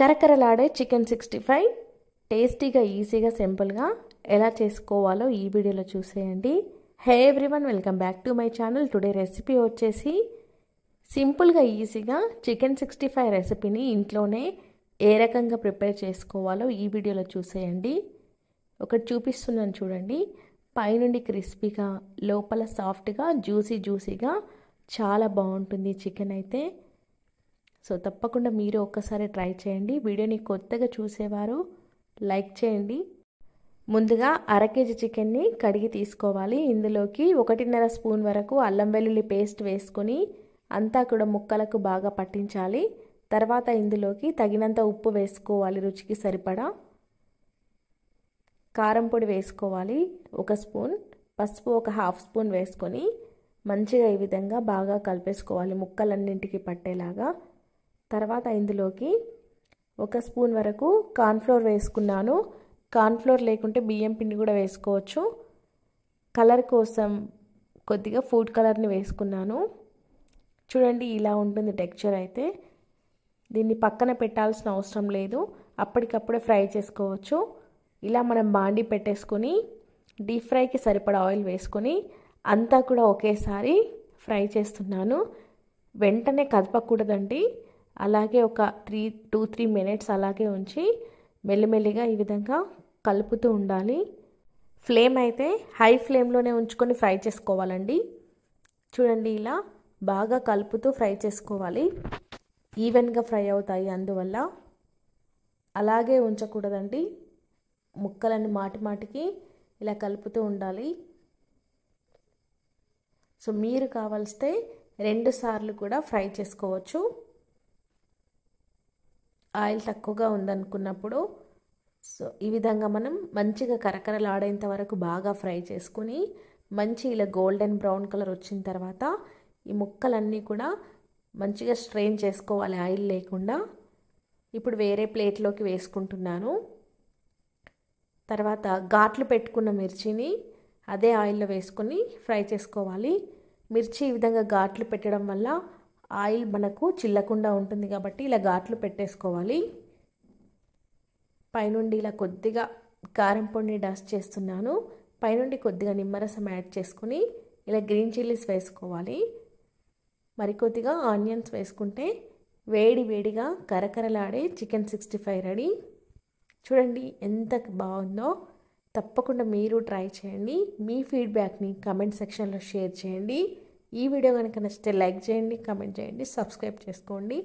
కరకరలాడే chicken sixty five టేస్టీగా ఈజీగా సింపుల్గా ఎలా చేసుకోవాలో ఈ వీడియోలో చూసేయండి hey everyone welcome back to my channel today recipe వచ్చేసి సింపుల్గా ఈజీగా చికెన్ సిక్స్టీ ఫైవ్ రెసిపీని ఇంట్లోనే ఏ రకంగా ప్రిపేర్ చేసుకోవాలో ఈ వీడియోలో చూసేయండి ఒకటి చూపిస్తున్నాను చూడండి పైనుండి క్రిస్పీగా లోపల సాఫ్ట్గా జ్యూసీ జ్యూసీగా చాలా బాగుంటుంది చికెన్ అయితే సో తప్పకుండా మీరు ఒక్కసారి ట్రై చేయండి వీడియోని కొత్తగా చూసేవారు లైక్ చేయండి ముందుగా అర కేజీ చికెన్ని కడిగి తీసుకోవాలి ఇందులోకి ఒకటిన్నర స్పూన్ వరకు అల్లం వెల్లుల్లి పేస్ట్ వేసుకొని అంతా కూడా ముక్కలకు బాగా పట్టించాలి తర్వాత ఇందులోకి తగినంత ఉప్పు వేసుకోవాలి రుచికి సరిపడా కారం పొడి వేసుకోవాలి ఒక స్పూన్ పసుపు ఒక హాఫ్ స్పూన్ వేసుకొని మంచిగా ఈ విధంగా బాగా కలిపేసుకోవాలి ముక్కలన్నింటికి పట్టేలాగా తర్వాత ఇందులోకి ఒక స్పూన్ వరకు కార్న్ఫ్లోర్ వేసుకున్నాను కార్న్ఫ్లోర్ లేకుంటే బియ్యం పిండి కూడా వేసుకోవచ్చు కలర్ కోసం కొద్దిగా ఫుడ్ కలర్ని వేసుకున్నాను చూడండి ఇలా ఉంటుంది టెక్చర్ అయితే దీన్ని పక్కన పెట్టాల్సిన అవసరం లేదు అప్పటికప్పుడే ఫ్రై చేసుకోవచ్చు ఇలా మనం బాండి పెట్టేసుకొని డీప్ ఫ్రైకి సరిపడా ఆయిల్ వేసుకొని అంతా కూడా ఒకేసారి ఫ్రై చేస్తున్నాను వెంటనే కదపకూడదండి అలాగే ఒక త్రీ టూ త్రీ మినిట్స్ అలాగే ఉంచి మెల్లిమెల్లిగా ఈ విధంగా కలుపుతూ ఉండాలి ఫ్లేమ్ అయితే హై ఫ్లేమ్లోనే ఉంచుకొని ఫ్రై చేసుకోవాలండి చూడండి ఇలా బాగా కలుపుతూ ఫ్రై చేసుకోవాలి ఈవెన్గా ఫ్రై అవుతాయి అందువల్ల అలాగే ఉంచకూడదండి ముక్కలను మాటి మాటికి ఇలా కలుపుతూ ఉండాలి సో మీరు కావలిస్తే రెండు సార్లు కూడా ఫ్రై చేసుకోవచ్చు ఆయిల్ తక్కువగా ఉందనుకున్నప్పుడు సో ఈ విధంగా మనం మంచిగా కరకరలాడేంత వరకు బాగా ఫ్రై చేసుకుని మంచి ఇలా గోల్డెన్ బ్రౌన్ కలర్ వచ్చిన తర్వాత ఈ ముక్కలన్నీ కూడా మంచిగా స్ట్రెయిన్ చేసుకోవాలి ఆయిల్ లేకుండా ఇప్పుడు వేరే ప్లేట్లోకి వేసుకుంటున్నాను తర్వాత ఘాట్లు పెట్టుకున్న మిర్చిని అదే ఆయిల్లో వేసుకొని ఫ్రై చేసుకోవాలి మిర్చి ఈ విధంగా ఘాట్లు పెట్టడం వల్ల ఆయిల్ మనకు చిల్లకుండా ఉంటుంది కాబట్టి ఇలా ఘాట్లు పెట్టేసుకోవాలి పైనుండి ఇలా కొద్దిగా కారం పొడిని డస్ట్ చేస్తున్నాను పైనుండి కొద్దిగా నిమ్మరసం యాడ్ చేసుకుని ఇలా గ్రీన్ చిల్లీస్ వేసుకోవాలి మరికొద్దిగా ఆనియన్స్ వేసుకుంటే వేడి వేడిగా కరకరలాడే చికెన్ సిక్స్టీ ఫైవ్ రెడీ చూడండి ఎంత బాగుందో తప్పకుండా మీరు ట్రై చేయండి మీ ఫీడ్బ్యాక్ని కమెంట్ సెక్షన్లో షేర్ చేయండి ఈ వీడియో కనుక నచ్చితే లైక్ చేయండి కమెంట్ చేయండి సబ్స్క్రైబ్ చేసుకోండి